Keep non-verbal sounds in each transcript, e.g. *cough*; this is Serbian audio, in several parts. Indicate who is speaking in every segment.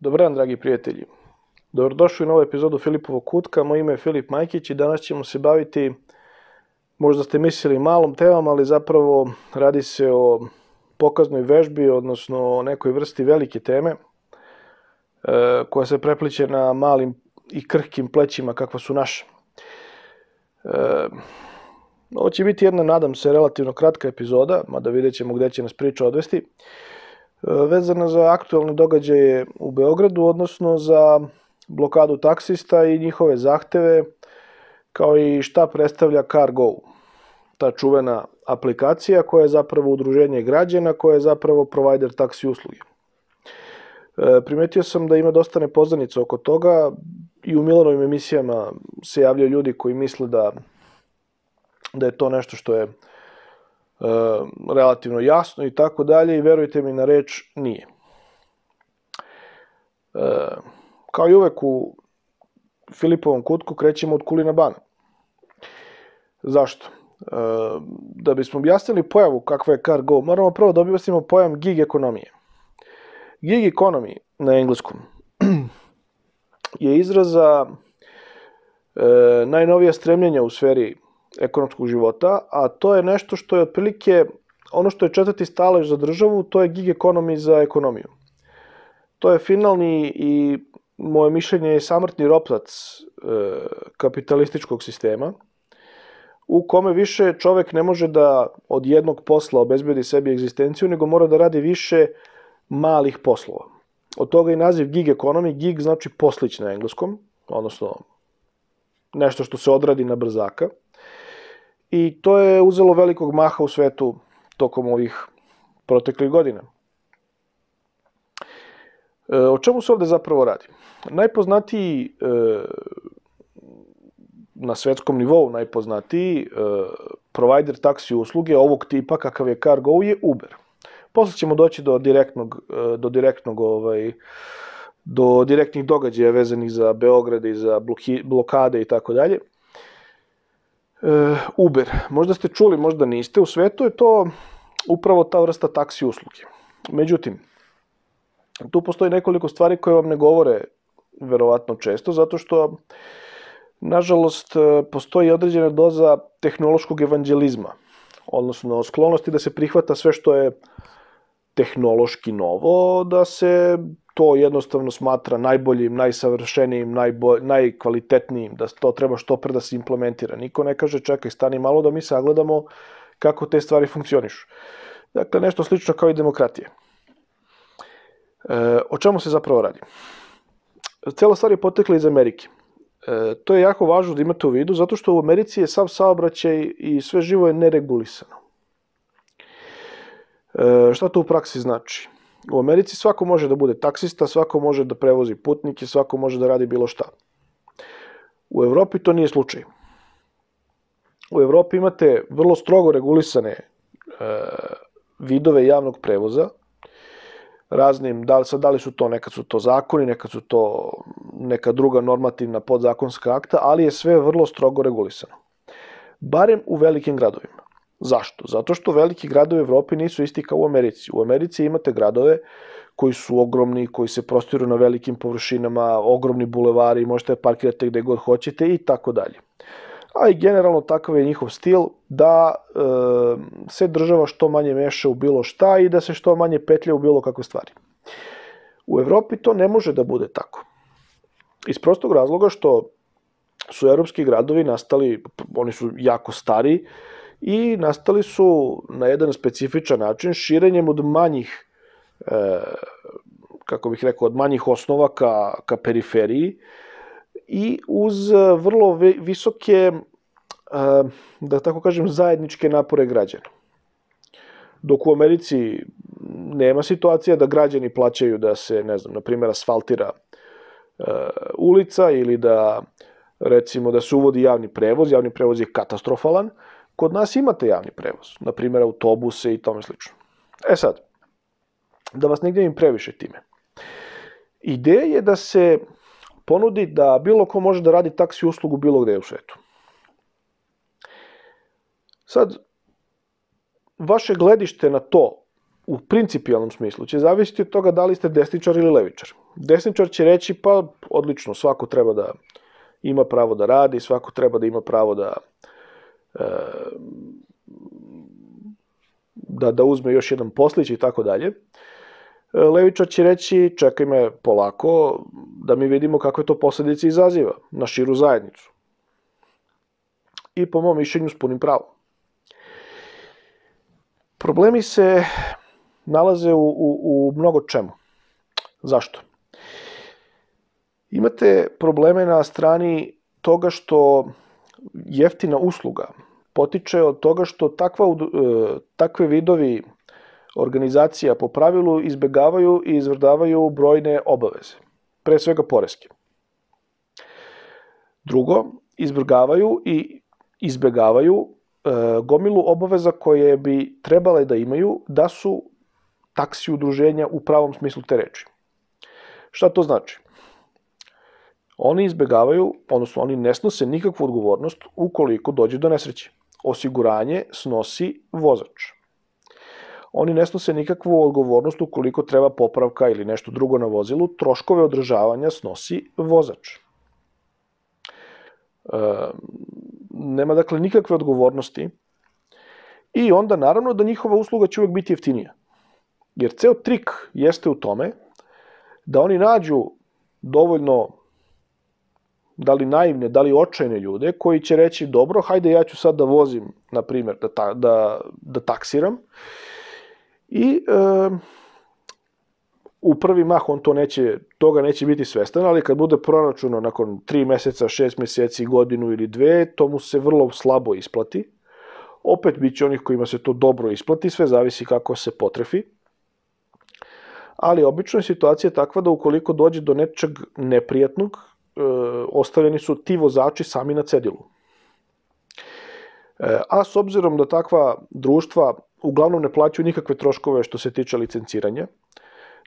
Speaker 1: Dobar dan, dragi prijatelji. Dobrodošli u novu epizodu Filipovog kutka. Moje ime je Filip Majkić i danas ćemo se baviti, možda ste mislili malom temom, ali zapravo radi se o pokaznoj vežbi, odnosno o nekoj vrsti velike teme e, koja se prepliče na malim i krhkim plećima kakva su naša. E, ovo će biti jedna, nadam se, relativno kratka epizoda, mada vidjet ćemo gde će nas priča odvesti. Uh, E, vezana za aktualne događaje u Beogradu, odnosno za blokadu taksista i njihove zahteve, kao i šta predstavlja CarGo, ta čuvena aplikacija koja je zapravo udruženje građana, koja je zapravo provider taksi usluge. E, primetio sam da ima dosta nepoznanica oko toga i u Milanovim emisijama se javljaju ljudi koji misle da, da je to nešto što je E, relativno jasno i tako dalje i verujte mi na reč nije. E, kao i uvek u Filipovom kutku krećemo od kulina bana. Zašto? E, da bismo objasnili pojavu kakva je cargo, moramo prvo da objasnimo pojam gig ekonomije. Gig economy na engleskom *clears throat* je izraza najnovija stremljenja u sferi ekonomskog života, a to je nešto što je otprilike ono što je četvrti stalež za državu, to je gig ekonomi za ekonomiju. To je finalni i moje mišljenje je samrtni roplac e, kapitalističkog sistema, u kome više čovek ne može da od jednog posla obezbedi sebi egzistenciju, nego mora da radi više malih poslova. Od toga i naziv gig ekonomi, gig znači poslić na engleskom, odnosno nešto što se odradi na brzaka. I to je uzelo velikog maha u svetu tokom ovih proteklih godina. E, o čemu se ovde zapravo radi? Najpoznatiji e, na svetskom nivou najpoznatiji e, provider taksi usluge ovog tipa kakav je CarGo je Uber. Posle ćemo doći do direktnog, e, do direktnog ovaj, do direktnih događaja vezanih za Beograd i za bloki, blokade i tako dalje. Eh, Uber. Možda ste čuli, možda niste. U svetu je to upravo ta vrsta taksi usluge. Međutim, tu postoji nekoliko stvari koje vam ne govore verovatno često, zato što, nažalost, eh, postoji određena doza tehnološkog evanđelizma, odnosno sklonosti da se prihvata sve što je tehnološki novo, da se to jednostavno smatra najboljim, najsavršenijim, najbolj, najkvalitetnijim, da to treba što pre da se implementira. Niko ne kaže čekaj, stani malo da mi sagledamo kako te stvari funkcionišu. Dakle, nešto slično kao i demokratije. E, o čemu se zapravo radi? Cela stvar je potekla iz Amerike. E, to je jako važno da imate u vidu, zato što u Americi je sav saobraćaj i sve živo je neregulisano. E, šta to u praksi znači? U Americi svako može da bude taksista, svako može da prevozi putnike, svako može da radi bilo šta. U Evropi to nije slučaj. U Evropi imate vrlo strogo regulisane e, vidove javnog prevoza, raznim, da li, sad, da li su to, nekad su to zakoni, nekad su to neka druga normativna podzakonska akta, ali je sve vrlo strogo regulisano. Barem u velikim gradovima. Zašto? Zato što veliki gradovi Evropi nisu isti kao u Americi. U Americi imate gradove koji su ogromni, koji se prostiru na velikim površinama, ogromni bulevari, možete da parkirate gde god hoćete i tako dalje. A i generalno takav je njihov stil da e, se država što manje meša u bilo šta i da se što manje petlja u bilo kakve stvari. U Evropi to ne može da bude tako. Iz prostog razloga što su evropski gradovi nastali, oni su jako stari, i nastali su na jedan specifičan način širenjem od manjih, e, kako bih rekao, od manjih osnova ka, ka periferiji i uz vrlo visoke, e, da tako kažem, zajedničke napore građana. Dok u Americi nema situacija da građani plaćaju da se, ne znam, na primjer, asfaltira e, ulica ili da recimo da se uvodi javni prevoz, javni prevoz je katastrofalan, Kod nas imate javni prevoz, na primjer autobuse i tome slično. E sad, da vas ne im previše time. Ideja je da se ponudi da bilo ko može da radi taksi uslugu bilo gde u svetu. Sad, vaše gledište na to u principijalnom smislu će zavisiti od toga da li ste desničar ili levičar. Desničar će reći pa odlično, svako treba da ima pravo da radi, svako treba da ima pravo da da, da uzme još jedan poslić i tako dalje. E, Levičar će reći, čekaj me polako, da mi vidimo kakve to posledice izaziva na širu zajednicu. I po mom mišljenju s punim pravom. Problemi se nalaze u, u, u mnogo čemu. Zašto? Imate probleme na strani toga što jeftina usluga potiče od toga što takva, e, takve vidovi organizacija po pravilu izbegavaju i izvrdavaju brojne obaveze, pre svega poreske. Drugo, izbegavaju i izbegavaju e, gomilu obaveza koje bi trebale da imaju da su taksi udruženja u pravom smislu te reči. Šta to znači? Oni izbegavaju, odnosno oni ne snose nikakvu odgovornost ukoliko dođe do nesreće. Osiguranje snosi vozač. Oni ne snose nikakvu odgovornost ukoliko treba popravka ili nešto drugo na vozilu, troškove održavanja snosi vozač. E, nema dakle nikakve odgovornosti i onda naravno da njihova usluga će uvek biti jeftinija. Jer ceo trik jeste u tome da oni nađu dovoljno da li naivne, da li očajne ljude koji će reći dobro, hajde ja ću sad da vozim, na primjer, da, ta, da, da taksiram. I e, u prvi mah on to neće, toga neće biti svestan, ali kad bude proračuno nakon 3 meseca, 6 meseci, godinu ili dve, to mu se vrlo slabo isplati. Opet bit će onih kojima se to dobro isplati, sve zavisi kako se potrefi. Ali obično je situacija takva da ukoliko dođe do nečeg neprijatnog, E, ostavljeni su ti vozači sami na cedilu. E, a s obzirom da takva društva uglavnom ne plaćaju nikakve troškove što se tiče licenciranja,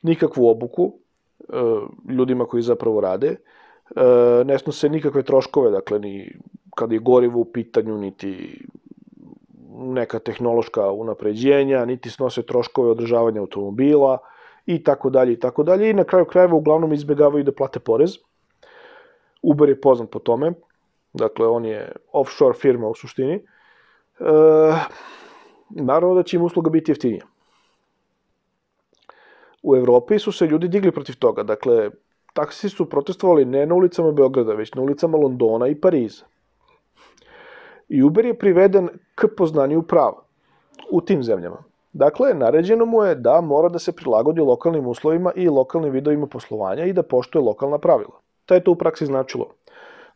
Speaker 1: nikakvu obuku e, ljudima koji zapravo rade, ne snose nikakve troškove, dakle, ni kada je gorivo u pitanju, niti neka tehnološka unapređenja, niti snose troškove održavanja automobila i tako dalje i tako dalje i na kraju krajeva uglavnom izbegavaju da plate porez. E, Uber je poznat po tome, dakle on je offshore firma u suštini. E, naravno da će im usluga biti jeftinija. U Evropi su se ljudi digli protiv toga, dakle taksi su protestovali ne na ulicama Beograda, već na ulicama Londona i Pariza. I Uber je priveden k poznanju prava u tim zemljama. Dakle, naređeno mu je da mora da se prilagodi lokalnim uslovima i lokalnim vidovima poslovanja i da poštuje lokalna pravila. Šta je to u praksi značilo?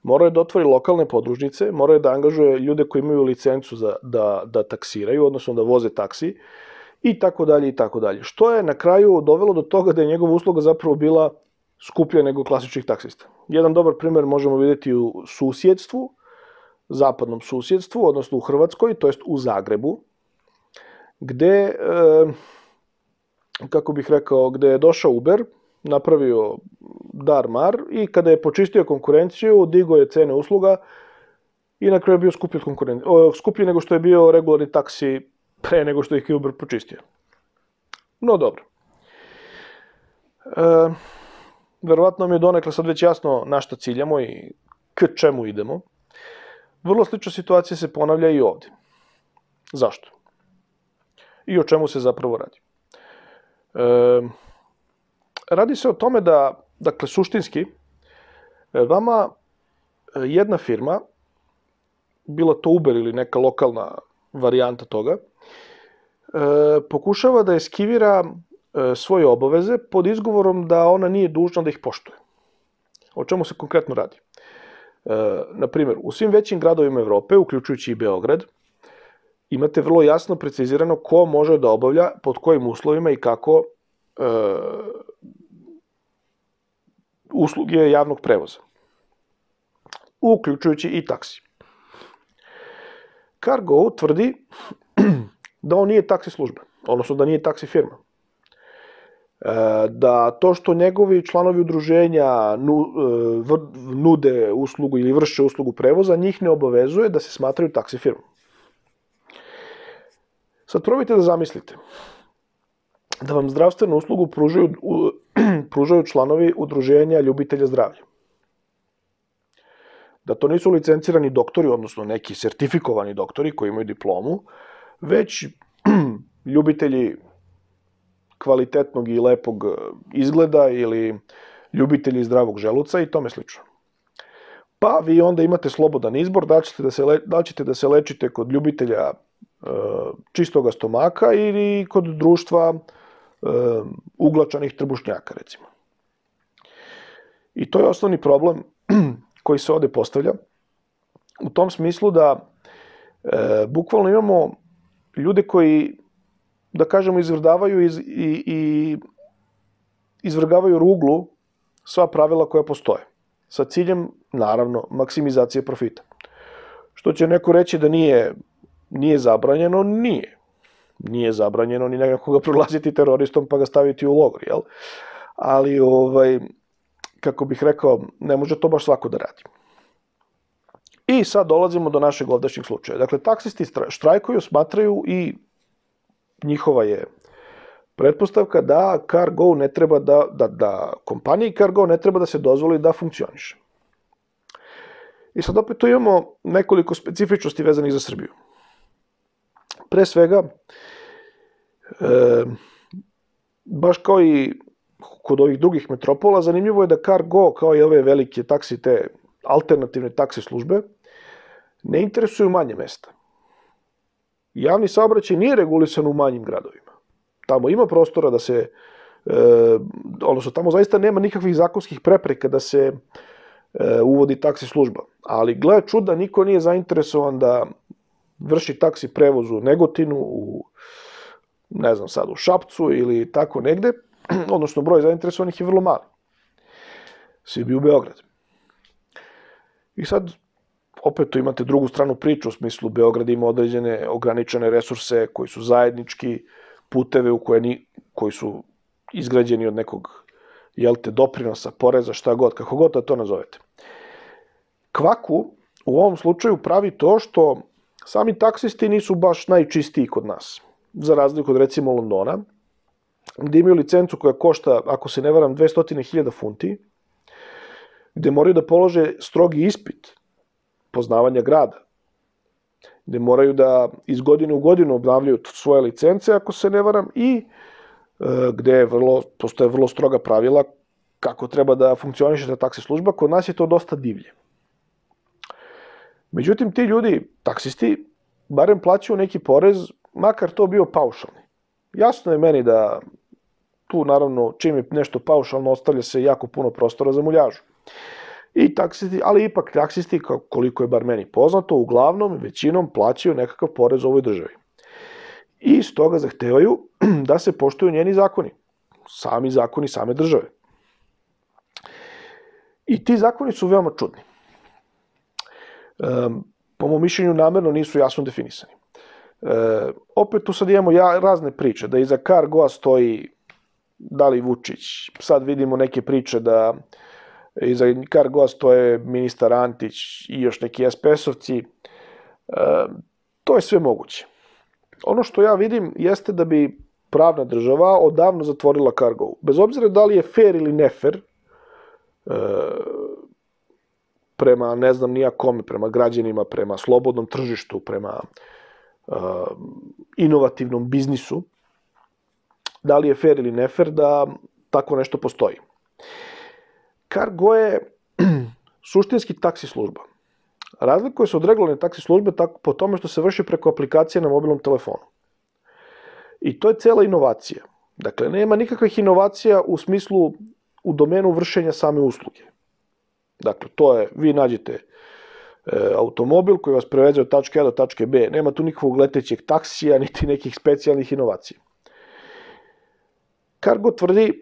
Speaker 1: Morao je da otvori lokalne podružnice, morao je da angažuje ljude koji imaju licencu za, da, da taksiraju, odnosno da voze taksi, i tako dalje i tako dalje. Što je na kraju dovelo do toga da je njegova usluga zapravo bila skuplja nego klasičnih taksista. Jedan dobar primer možemo videti u susjedstvu, zapadnom susjedstvu, odnosno u Hrvatskoj, to jest u Zagrebu, gde, e, kako bih rekao, gde je došao Uber, napravio dar-mar i kada je počistio konkurenciju, digao je cene usluga i na kraju je bio skuplji, od o, skuplji nego što je bio regularni taksi pre nego što ih je Uber počistio. No dobro. E, verovatno mi je donekle sad već jasno na šta ciljamo i k čemu idemo. Vrlo slična situacija se ponavlja i ovde. Zašto? I o čemu se zapravo radi? E, radi se o tome da Dakle, suštinski, e, vama e, jedna firma, bila to Uber ili neka lokalna varijanta toga, e, pokušava da eskivira svoje obaveze pod izgovorom da ona nije dužna da ih poštuje. O čemu se konkretno radi? Na primjer, u svim većim gradovima Evrope, uključujući i Beograd, imate vrlo jasno precizirano ko može da obavlja, pod kojim uslovima i kako usluge javnog prevoza, uključujući i taksi. Cargo tvrdi *clears throat* da on nije taksi služba, odnosno da nije taksi firma. E, da to što njegovi članovi udruženja e, nude uslugu ili vrše uslugu prevoza, njih ne obavezuje da se smatraju taksi firmom. Sad probajte da zamislite da vam zdravstvenu uslugu pružaju *clears throat* pružaju članovi udruženja ljubitelja zdravlja. Da to nisu licencirani doktori, odnosno neki sertifikovani doktori koji imaju diplomu, već *clears throat* ljubitelji kvalitetnog i lepog e, izgleda ili ljubitelji zdravog želuca i tome slično. Pa vi onda imate slobodan izbor da ćete da se, le, da, ćete da se lečite kod ljubitelja e, čistoga stomaka ili kod društva e, Um, uglačanih trbušnjaka, recimo. I to je osnovni problem *clears throat* koji se ovde postavlja. U tom smislu da e, bukvalno imamo ljude koji, da kažemo, izvrdavaju iz, i, i izvrgavaju ruglu sva pravila koja postoje. Sa ciljem, naravno, maksimizacije profita. Što će neko reći da nije, nije zabranjeno? Nije nije zabranjeno ni nekako ga *laughs* proglasiti teroristom pa ga staviti u logor, jel? Ali, ovaj, kako bih rekao, ne može to baš svako da radi. I sad dolazimo do našeg ovdašnjeg slučaja. Dakle, taksisti štrajkuju, smatraju i njihova je pretpostavka da Cargo ne treba da, da, da kompaniji Cargo ne treba da se dozvoli da funkcioniše. I sad opet tu imamo nekoliko specifičnosti vezanih za Srbiju. Pre svega, e, baš kao i kod ovih drugih metropola, zanimljivo je da Cargo, kao i ove velike taksi, te alternativne taksi službe, ne interesuju manje mesta. Javni saobraćaj nije regulisan u manjim gradovima. Tamo ima prostora da se, e, odnosno tamo zaista nema nikakvih zakonskih prepreka da se e, uvodi taksi služba. Ali gle čuda, niko nije zainteresovan da vrši taksi prevoz u Negotinu, u, ne znam sad, u Šapcu ili tako negde, *clears throat* odnosno broj zainteresovanih je vrlo mali. Svi bi u Beograd. I sad, opet tu imate drugu stranu priču, u smislu Beograd ima određene ograničene resurse koji su zajednički, puteve u koje ni, koji su izgrađeni od nekog jel te, doprinosa, poreza, šta god, kako god da to nazovete. Kvaku u ovom slučaju pravi to što Sami taksisti nisu baš najčistiji kod nas, za razliku od recimo Londona, gde imaju licencu koja košta, ako se ne varam, 200.000 funti, gde moraju da polože strogi ispit poznavanja grada, gde moraju da iz godine u godinu obnavljaju svoje licence, ako se ne varam, i e, gde je vrlo, postoje vrlo stroga pravila kako treba da funkcioniše ta taksi služba. Kod nas je to dosta divlje. Međutim, ti ljudi, taksisti, barem plaćaju neki porez, makar to bio paušalni. Jasno je meni da tu, naravno, čim je nešto paušalno, ostavlja se jako puno prostora za muljažu. I taksisti, ali ipak taksisti, koliko je bar meni poznato, uglavnom, većinom plaćaju nekakav porez ovoj državi. I stoga zahtevaju *clears throat* da se poštuju njeni zakoni. Sami zakoni same države. I ti zakoni su veoma čudni po mojom mišljenju namerno nisu jasno definisani. E, opet tu sad imamo ja, razne priče, da iza Cargoa stoji Dali Vučić, sad vidimo neke priče da iza Cargoa stoje ministar Antić i još neki SPS-ovci, e, to je sve moguće. Ono što ja vidim jeste da bi pravna država odavno zatvorila Cargo. Bez obzira da li je fair ili nefer, e, prema ne znam nija kome, prema građanima, prema slobodnom tržištu, prema uh, inovativnom biznisu, da li je fair ili nefer da tako nešto postoji. Cargo je *clears throat* suštinski taksi služba. Razlikuje se od regularne taksi službe tako po tome što se vrši preko aplikacije na mobilnom telefonu. I to je cela inovacija. Dakle, nema nikakvih inovacija u smislu u domenu vršenja same usluge. Dakle, to je, vi nađete e, automobil koji vas preveze od tačke A do tačke B. Nema tu nikakvog letećeg taksija, *laughs* niti nekih specijalnih inovacija. Cargo tvrdi,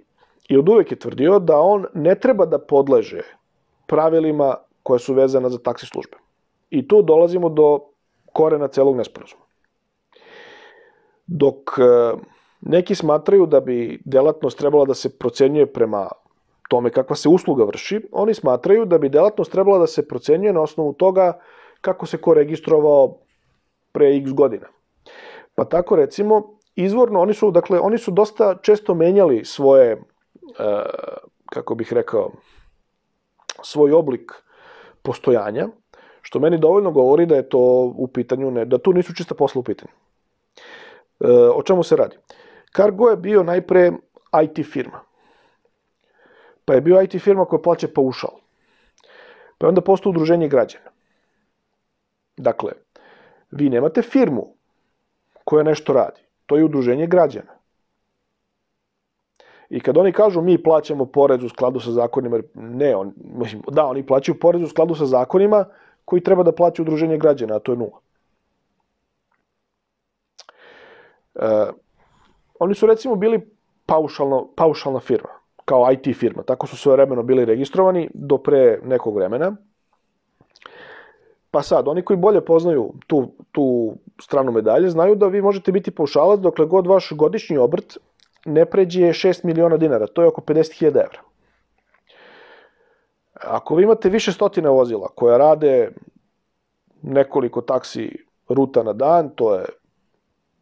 Speaker 1: i od uvek je tvrdio, da on ne treba da podleže pravilima koja su vezana za taksi službe. I tu dolazimo do korena celog nesporazuma. Dok e, neki smatraju da bi delatnost trebala da se procenjuje prema tome kakva se usluga vrši, oni smatraju da bi delatnost trebala da se procenjuje na osnovu toga kako se ko registrovao pre x godina. Pa tako recimo, izvorno oni su, dakle, oni su dosta često menjali svoje, e, kako bih rekao, svoj oblik postojanja, što meni dovoljno govori da je to u pitanju, ne, da tu nisu čista posla u pitanju. E, o čemu se radi? Cargo je bio najpre IT firma. Pa je bio IT firma koja plaća paušal. Pa je onda postao udruženje građana. Dakle, vi nemate firmu koja nešto radi. To je udruženje građana. I kad oni kažu mi plaćamo porez u skladu sa zakonima, ne, on, mislim, da, oni plaćaju porez u skladu sa zakonima koji treba da plaća udruženje građana, a to je nula. E, oni su recimo bili paušalno, paušalna firma kao IT firma. Tako su svoje vremeno bili registrovani do pre nekog vremena. Pa sad, oni koji bolje poznaju tu, tu stranu medalje, znaju da vi možete biti paušalac dokle god vaš godišnji obrt ne pređe 6 miliona dinara, to je oko 50.000 evra. Ako vi imate više stotina vozila koja rade nekoliko taksi ruta na dan, to je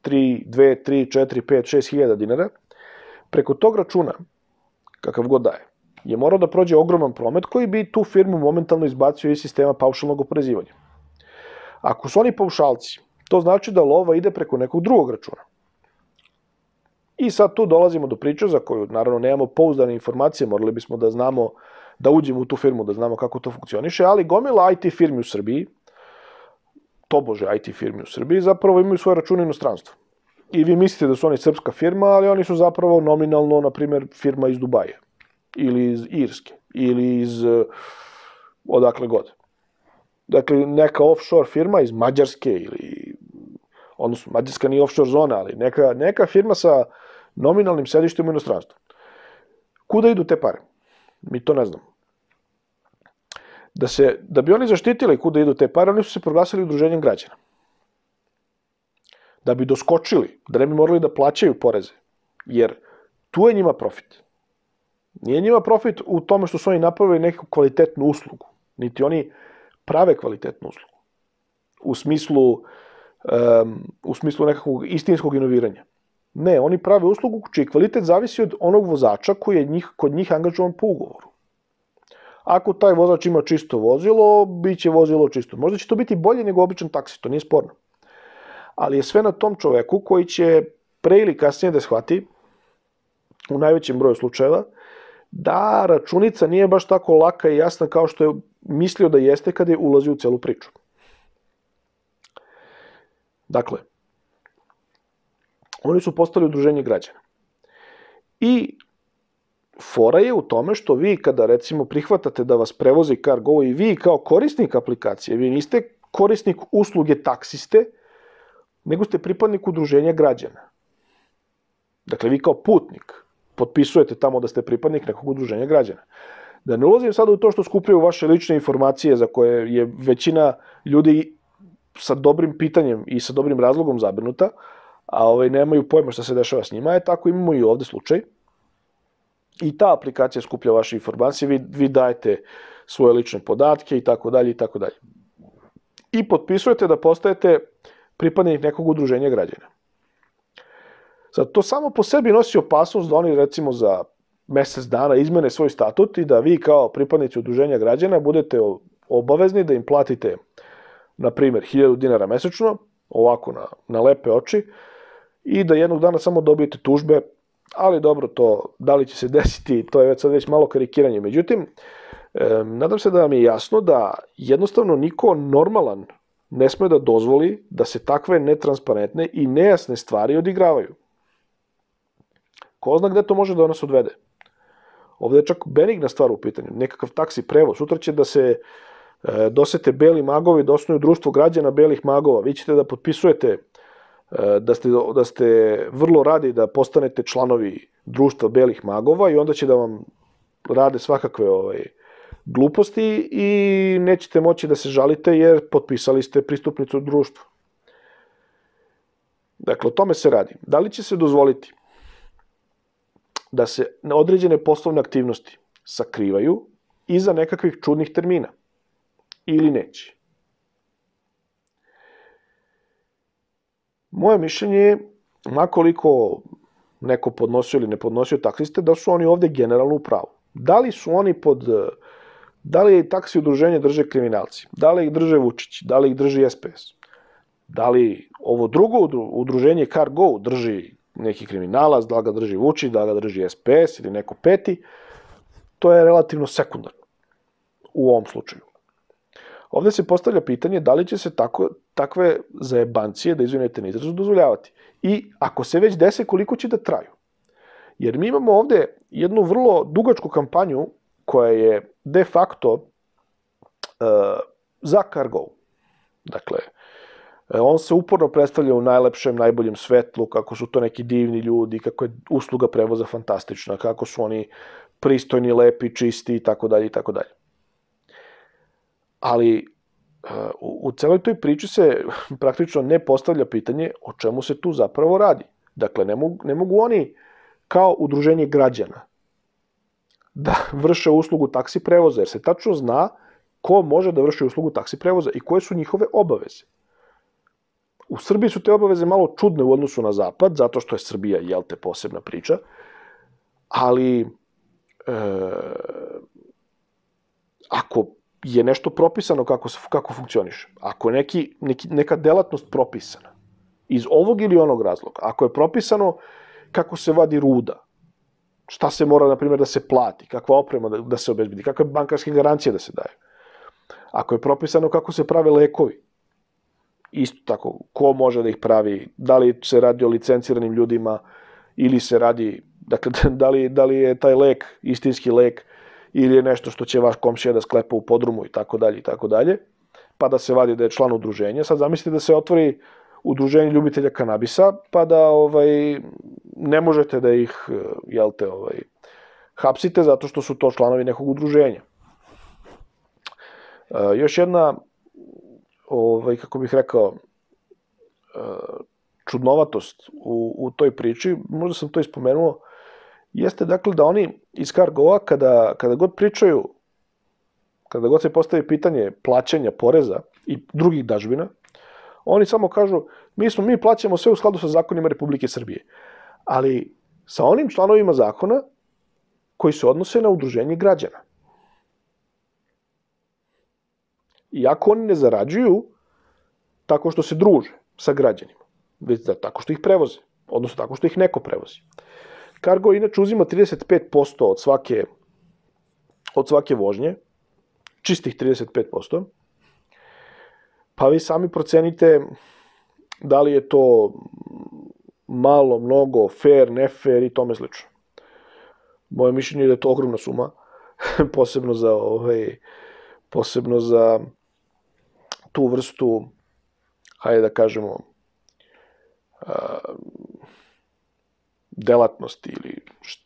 Speaker 1: 3, 2, 3, 4, 5, 6 hiljada dinara, preko tog računa kakav god daje, je morao da prođe ogroman promet koji bi tu firmu momentalno izbacio iz sistema paušalnog oporezivanja. Ako su oni paušalci, to znači da lova ide preko nekog drugog računa. I sad tu dolazimo do priče za koju naravno nemamo pouzdane informacije, morali bismo da znamo da uđemo u tu firmu, da znamo kako to funkcioniše, ali gomila IT firmi u Srbiji, tobože IT firmi u Srbiji, zapravo imaju svoje račune u inostranstvu i vi mislite da su oni srpska firma, ali oni su zapravo nominalno, na primjer, firma iz Dubaja ili iz Irske ili iz e, odakle god. Dakle, neka offshore firma iz Mađarske ili, odnosno, Mađarska nije offshore zona, ali neka, neka firma sa nominalnim sedištem u inostranstvu. Kuda idu te pare? Mi to ne znamo. Da, se, da bi oni zaštitili kuda idu te pare, oni su se proglasili udruženjem građana da bi doskočili, da ne bi morali da plaćaju poreze, jer tu je njima profit. Nije njima profit u tome što su oni napravili neku kvalitetnu uslugu, niti oni prave kvalitetnu uslugu u smislu um, u smislu nekakvog istinskog inoviranja. Ne, oni prave uslugu čiji kvalitet zavisi od onog vozača koji je njih, kod njih angažovan po ugovoru. Ako taj vozač ima čisto vozilo, bit će vozilo čisto. Možda će to biti bolje nego običan taksi, to nije sporno ali je sve na tom čoveku koji će pre ili kasnije da shvati, u najvećem broju slučajeva, da računica nije baš tako laka i jasna kao što je mislio da jeste kada je ulazio u celu priču. Dakle, oni su postali udruženje građana. I fora je u tome što vi kada recimo prihvatate da vas prevozi Cargo i vi kao korisnik aplikacije, vi niste korisnik usluge taksiste, nego ste pripadnik udruženja građana. Dakle, vi kao putnik potpisujete tamo da ste pripadnik nekog udruženja građana. Da ne ulazim sada u to što skupljaju vaše lične informacije za koje je većina ljudi sa dobrim pitanjem i sa dobrim razlogom zabrinuta, a ovaj, nemaju pojma šta se dešava s njima, je tako imamo i ovde slučaj. I ta aplikacija skuplja vaše informacije, vi, vi dajete svoje lične podatke i tako dalje i tako dalje. I potpisujete da postajete pripadnik nekog udruženja građana. Sad, to samo po sebi nosi opasnost da oni recimo za mesec dana izmene svoj statut i da vi kao pripadnici udruženja građana budete obavezni da im platite, na primjer, 1000 dinara mesečno, ovako na, na lepe oči, i da jednog dana samo dobijete tužbe, ali dobro to, da li će se *laughs* desiti, to je već sad već malo karikiranje. Međutim, e, nadam se da vam je jasno da jednostavno niko normalan ne sme da dozvoli da se takve netransparentne i nejasne stvari odigravaju. Ko zna gde to može da nas odvede? Ovde je čak benigna stvar u pitanju, nekakav taksi prevoz. Sutra će da se e, dosete beli magovi, da osnuju društvo građana belih magova. Vi ćete da potpisujete e, da ste, da ste vrlo radi da postanete članovi društva belih magova i onda će da vam rade svakakve ovaj, gluposti i nećete moći da se žalite jer potpisali ste pristupnicu društvu. Dakle, o tome se radi. Da li će se dozvoliti da se određene poslovne aktivnosti sakrivaju iza nekakvih čudnih termina? Ili neće? Moje mišljenje je, makoliko neko podnosio ili ne podnosio taksiste, da su oni ovde generalno u pravu. Da li su oni pod Da li je taksi udruženje drže kriminalci? Da li ih drže Vučić? Da li ih drži SPS? Da li ovo drugo udruženje Cargo drži neki kriminalac, da li ga drži Vučić, da li ga drži SPS ili neko peti? To je relativno sekundarno u ovom slučaju. Ovde se postavlja pitanje da li će se tako, takve zajebancije, da izvinete na izrazu, dozvoljavati. I ako se već dese, koliko će da traju? Jer mi imamo ovde jednu vrlo dugačku kampanju koja je de facto uh, za kargo. Dakle, uh, on se uporno predstavlja u najlepšem, najboljem svetlu, kako su to neki divni ljudi, kako je usluga prevoza fantastična, kako su oni pristojni, lepi, čisti i tako dalje i tako dalje. Ali uh, u, u celoj toj priči se *laughs* praktično ne postavlja pitanje o čemu se tu zapravo radi. Dakle, ne mogu, ne mogu oni kao udruženje građana da vrše uslugu taksi prevoza, jer se tačno zna ko može da vrši uslugu taksi prevoza i koje su njihove obaveze. U Srbiji su te obaveze malo čudne u odnosu na Zapad, zato što je Srbija, jel te, posebna priča, ali e, ako je nešto propisano kako, kako funkcioniše, ako je neki, neki, neka delatnost propisana, iz ovog ili onog razloga, ako je propisano kako se vadi ruda, šta se mora, na primjer, da se plati, kakva oprema da, da se obezbedi, kakve bankarske garancije da se daju. Ako je propisano kako se prave lekovi, isto tako, ko može da ih pravi, da li se radi o licenciranim ljudima ili se radi, dakle, *laughs* da li, da li je taj lek, istinski lek, ili je nešto što će vaš komšija da sklepa u podrumu i tako dalje i tako dalje, pa da se vadi da je član udruženja. Sad zamislite da se otvori udruženje ljubitelja kanabisa, pa da ovaj, ne možete da ih, e, jel te, ovaj, hapsite zato što su to članovi nekog udruženja. E, još jedna, ovaj, kako bih rekao, e, čudnovatost u, u toj priči, možda sam to ispomenuo, jeste dakle da oni iz Cargoa kada, kada god pričaju, kada god se postavi pitanje plaćanja poreza i drugih dažbina, oni samo kažu mi smo mi plaćamo sve u skladu sa zakonima Republike Srbije ali sa onim članovima zakona koji se odnose na udruženje građana. Iako oni ne zarađuju tako što se druže sa građanima, već da, tako što ih prevoze, odnosno tako što ih neko prevozi. Cargo inače uzima 35% od svake, od svake vožnje, čistih 35%, pa vi sami procenite da li je to malo, mnogo, fair, ne fair i tome slično. Moje mišljenje je da je to ogromna suma, *laughs* posebno za ovaj, posebno za tu vrstu, hajde da kažemo, a, delatnosti ili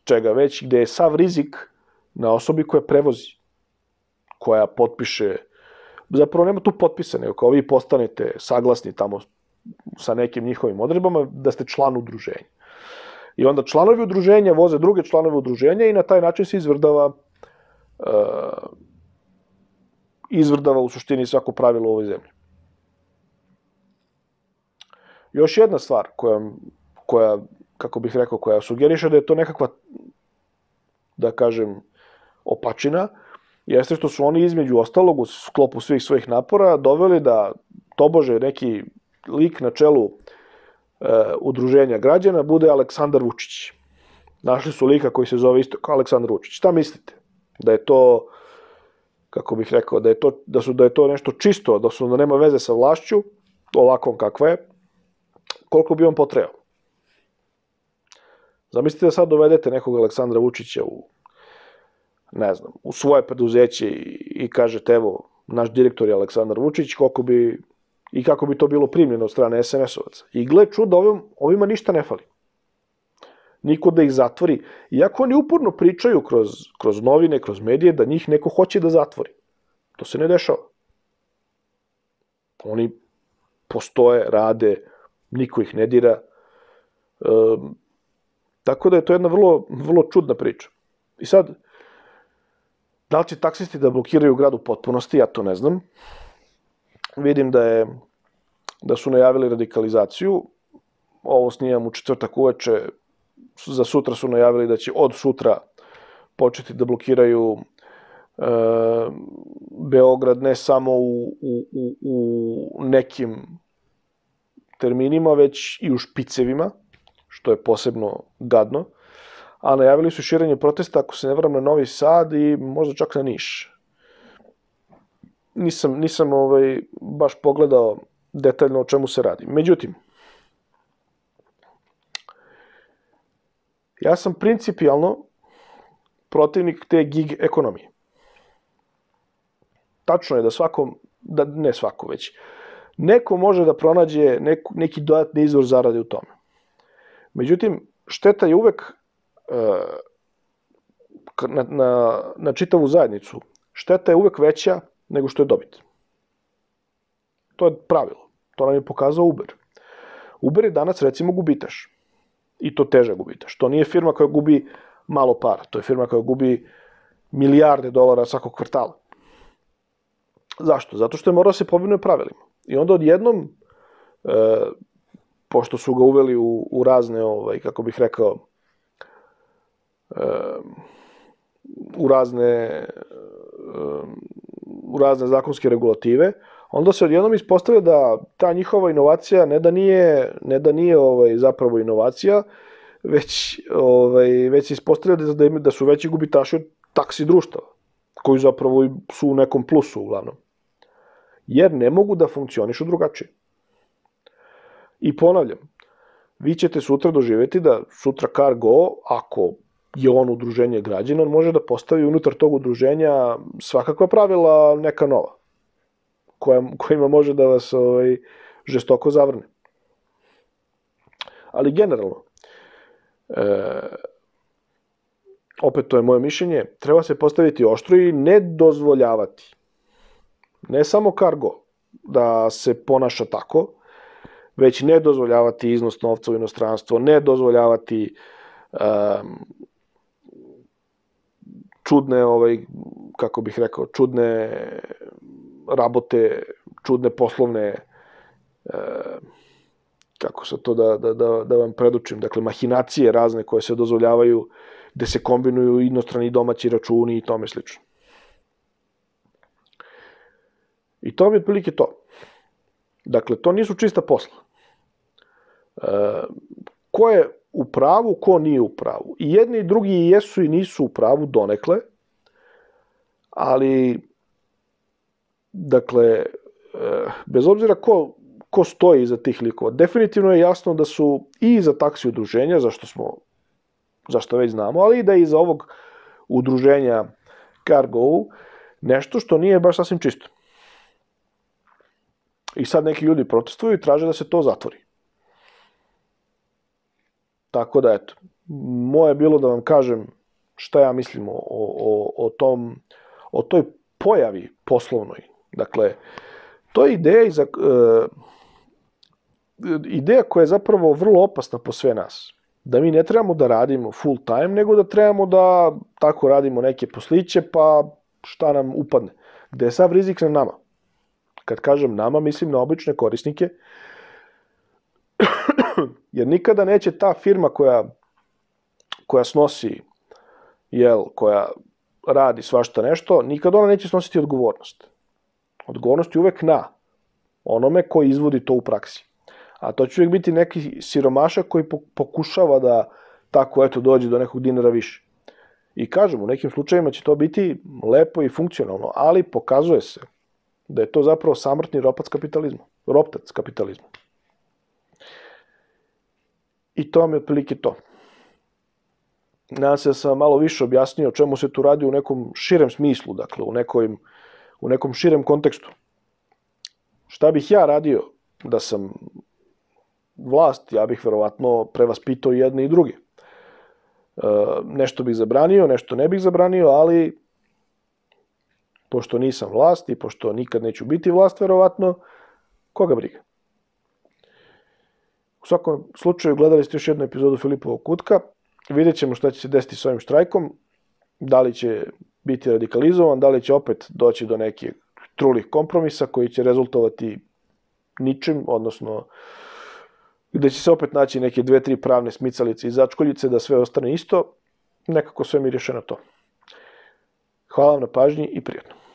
Speaker 1: čega već, gde je sav rizik na osobi koja prevozi, koja potpiše, zapravo nema tu potpisa, nego kao vi postanete saglasni tamo sa nekim njihovim odredbama da ste član udruženja. I onda članovi udruženja voze druge članove udruženja i na taj način se izvrdava uh, izvrdava u suštini svako pravilo u ovoj zemlji. Još jedna stvar koja, koja kako bih rekao, koja sugeriše da je to nekakva, da kažem, opačina, jeste što su oni između ostalog u sklopu svih svojih napora doveli da tobože neki lik na čelu e, udruženja građana bude Aleksandar Vučić. Našli su lika koji se zove isto kao Aleksandar Vučić. Šta mislite? Da je to kako bih rekao, da je to, da su, da je to nešto čisto, da su da nema veze sa vlašću, ovakvom kakva je, koliko bi on potreo. Zamislite da sad dovedete nekog Aleksandra Vučića u, ne znam, u svoje preduzeće i, i kažete, evo, naš direktor je Aleksandar Vučić, koliko bi i kako bi to bilo primljeno od strane SNS-ovaca. I gle čuda, ovim, ovima ništa ne fali. Niko da ih zatvori. Iako oni uporno pričaju kroz, kroz novine, kroz medije, da njih neko hoće da zatvori. To se ne dešava. Oni postoje, rade, niko ih ne dira. E, tako da je to jedna vrlo, vrlo čudna priča. I sad, da li će taksisti da blokiraju grad u potpunosti, ja to ne znam vidim da je da su najavili radikalizaciju. Ovo snijam u četvrtak uveče. Za sutra su najavili da će od sutra početi da blokiraju e, Beograd ne samo u, u, u, u nekim terminima, već i u špicevima, što je posebno gadno. A najavili su širenje protesta, ako se ne vrame, na Novi Sad i možda čak na Niš nisam, nisam ovaj, baš pogledao detaljno o čemu se radi. Međutim, ja sam principijalno protivnik te gig ekonomije. Tačno je da svakom, da ne svako već, neko može da pronađe neku, neki dodatni izvor zarade u tome. Međutim, šteta je uvek e, na, na, na čitavu zajednicu. Šteta je uvek veća nego što je dobit. To je pravilo. To nam je pokazao Uber. Uber je danas recimo gubitaš. I to teže gubitaš. To nije firma koja gubi malo para. To je firma koja gubi milijarde dolara svakog kvartala. Zašto? Zato što je morao da se pobrinuje pravilima. I onda odjednom, e, pošto su ga uveli u, u razne, ovaj, kako bih rekao, e, u razne e, u razne zakonske regulative, onda se odjednom ispostavlja da ta njihova inovacija ne da nije, ne da nije ovaj, zapravo inovacija, već, ovaj, već se ispostavlja da, da, da su veći gubitaši od taksi društava, koji zapravo su u nekom plusu uglavnom. Jer ne mogu da funkcionišu drugačije. I ponavljam, vi ćete sutra doživeti da sutra Cargo, ako je on udruženje građana, on može da postavi unutar tog udruženja svakakva pravila neka nova, koja, kojima može da vas ovaj, žestoko zavrne. Ali generalno, e, opet to je moje mišljenje, treba se postaviti oštro i ne dozvoljavati. Ne samo kargo da se ponaša tako, već ne dozvoljavati iznos novca u inostranstvo, ne dozvoljavati um, čudne, ovaj, kako bih rekao, čudne rabote, čudne poslovne, e, kako se to da, da, da, da vam predučim, dakle, mahinacije razne koje se dozvoljavaju, gde se kombinuju inostrani domaći računi i tome slično. I to je otprilike to. Dakle, to nisu čista posla. E, ko je u pravu, ko nije u pravu. I jedni i drugi jesu i nisu u pravu donekle, ali, dakle, e, bez obzira ko, ko stoji iza tih likova, definitivno je jasno da su i iza taksi udruženja, zašto smo, zašto već znamo, ali i da je iza ovog udruženja Cargo nešto što nije baš sasvim čisto. I sad neki ljudi protestuju i traže da se to zatvori. Tako da, eto, moje je bilo da vam kažem šta ja mislim o, o, o, tom, o toj pojavi poslovnoj. Dakle, to je ideja, iza, e, ideja koja je zapravo vrlo opasna po sve nas. Da mi ne trebamo da radimo full time, nego da trebamo da tako radimo neke posliće, pa šta nam upadne. Gde je sav rizik na nama? Kad kažem nama, mislim na obične korisnike jer nikada neće ta firma koja, koja snosi, jel, koja radi svašta nešto, nikada ona neće snositi odgovornost. Odgovornost je uvek na onome koji izvodi to u praksi. A to će uvek biti neki siromaša koji pokušava da tako eto dođe do nekog dinara više. I kažem, u nekim slučajima će to biti lepo i funkcionalno, ali pokazuje se da je to zapravo samrtni ropac kapitalizma, roptac kapitalizma. I to vam je otprilike to. Nadam se da sam vam malo više objasnio o čemu se tu radi u nekom širem smislu, dakle, u, nekojim, u nekom širem kontekstu. Šta bih ja radio da sam vlast, ja bih verovatno prevaspitao jedne i druge. E, nešto bih zabranio, nešto ne bih zabranio, ali pošto nisam vlast i pošto nikad neću biti vlast verovatno, koga briga. U svakom slučaju, gledali ste još jednu epizodu Filipovog kutka. Vidjet ćemo šta će se desiti s ovim štrajkom. Da li će biti radikalizovan, da li će opet doći do nekih trulih kompromisa koji će rezultovati ničim, odnosno gde će se opet naći neke dve, tri pravne smicalice i začkoljice da sve ostane isto, nekako sve miriše na to. Hvala vam na pažnji i prijatno.